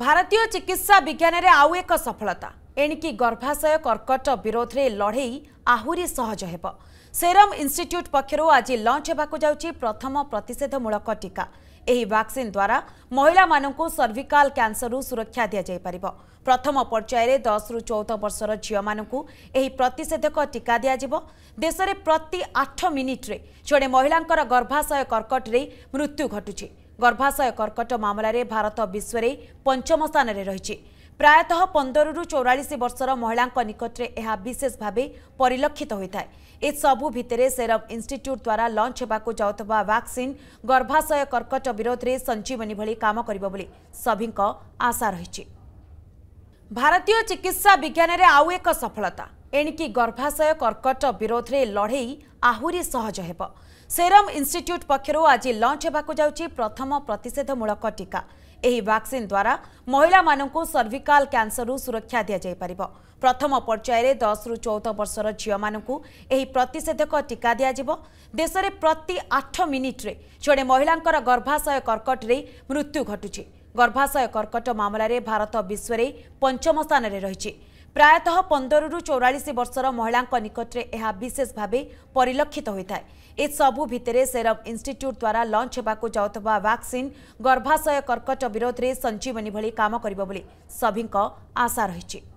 ଭାରତୀୟ ଚିକିତ୍ସା ବିଜ୍ଞାନରେ ଆଉ ଏକ ସଫଳତା ଏଣିକି ଗର୍ଭାଶୟ କର୍କଟ ବିରୋଧରେ ଲଢ଼େଇ ଆହୁରି ସହଜ ହେବ ସେରମ ଇନ୍ଷ୍ଟିଚ୍ୟୁଟ୍ ପକ୍ଷରୁ ଆଜି ଲଞ୍ଚ ହେବାକୁ ଯାଉଛି ପ୍ରଥମ ପ୍ରତିଷେଧମୂଳକ ଟିକା ଏହି ଭ୍ୟାକ୍ସିନ୍ ଦ୍ୱାରା ମହିଳାମାନଙ୍କୁ ସର୍ଭିକାଲ କ୍ୟାନ୍ସରରୁ ସୁରକ୍ଷା ଦିଆଯାଇପାରିବ ପ୍ରଥମ ପର୍ଯ୍ୟାୟରେ ଦଶରୁ ଚଉଦ ବର୍ଷର ଝିଅମାନଙ୍କୁ ଏହି ପ୍ରତିଷେଧକ ଟିକା ଦିଆଯିବ ଦେଶରେ ପ୍ରତି ଆଠ ମିନିଟ୍ରେ ଜଣେ ମହିଳାଙ୍କର ଗର୍ଭାଶୟ କର୍କଟରେ ମୃତ୍ୟୁ ଘଟୁଛି ଗର୍ଭାଶୟ କର୍କଟ ମାମଲାରେ ଭାରତ ବିଶ୍ୱରେ ପଞ୍ଚମ ସ୍ଥାନରେ ରହିଛି ପ୍ରାୟତଃ ପନ୍ଦରରୁ ଚଉରାଳିଶ ବର୍ଷର ମହିଳାଙ୍କ ନିକଟରେ ଏହା ବିଶେଷ ଭାବେ ପରିଲକ୍ଷିତ ହୋଇଥାଏ ଏସବୁ ଭିତରେ ସେରମ୍ ଇନ୍ଷ୍ଟିଚ୍ୟୁଟ୍ ଦ୍ୱାରା ଲଞ୍ଚ ହେବାକୁ ଯାଉଥିବା ଭ୍ୟାକ୍ସିନ୍ ଗର୍ଭାଶୟ କର୍କଟ ବିରୋଧରେ ସଞ୍ଜୀବନୀ ଭଳି କାମ କରିବ ବୋଲି ସଭିଙ୍କ ଆଶା ରହିଛି ଭାରତୀୟ ଚିକିତ୍ସା ବିଜ୍ଞାନରେ ଆଉ ଏକ ସଫଳତା ଏଣିକି ଗର୍ଭାଶୟ କର୍କଟ ବିରୋଧରେ ଲଢ଼େଇ ଆହୁରି ସହଜ ହେବ ସେରମ ଇନ୍ଷ୍ଟିଚ୍ୟୁଟ୍ ପକ୍ଷରୁ ଆଜି ଲଞ୍ଚ ହେବାକୁ ଯାଉଛି ପ୍ରଥମ ପ୍ରତିଷେଧମୂଳକ ଟିକା ଏହି ଭ୍ୟାକ୍ସିନ୍ ଦ୍ୱାରା ମହିଳାମାନଙ୍କୁ ସର୍ଭିକାଲ କ୍ୟାନ୍ସରରୁ ସୁରକ୍ଷା ଦିଆଯାଇପାରିବ ପ୍ରଥମ ପର୍ଯ୍ୟାୟରେ ଦଶରୁ ଚଉଦ ବର୍ଷର ଝିଅମାନଙ୍କୁ ଏହି ପ୍ରତିଷେଧକ ଟିକା ଦିଆଯିବ ଦେଶରେ ପ୍ରତି ଆଠ ମିନିଟ୍ରେ ଜଣେ ମହିଳାଙ୍କର ଗର୍ଭାଶୟ କର୍କଟରେ ମୃତ୍ୟୁ ଘଟୁଛି ଗର୍ଭାଶୟ କର୍କଟ ମାମଲାରେ ଭାରତ ବିଶ୍ୱରେ ପଞ୍ଚମ ସ୍ଥାନରେ ରହିଛି प्रायः पन्ध्र चौरा महिला निकटले यहाँ विशेषभेत हुने एसबु भितिर सेभ इन्स्ट्युटद्वारा लन्च हुनु भ्याक्सिन गर्भाशय कर्कट विरोधले काम भाक सभिको आशा र